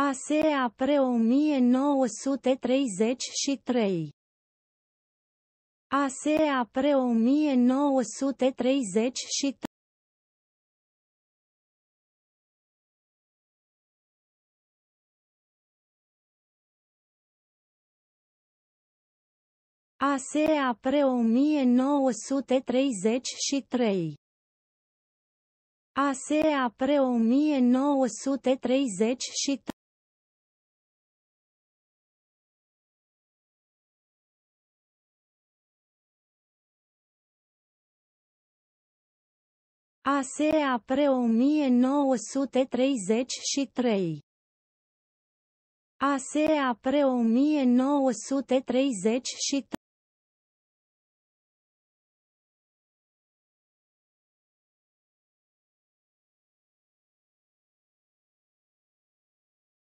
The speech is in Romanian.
ASEA pre 1933 ASEA pre 1933 ASEA pre 1933 ASEA pre 1933 ASEA pre 1933 ASEA pre 1933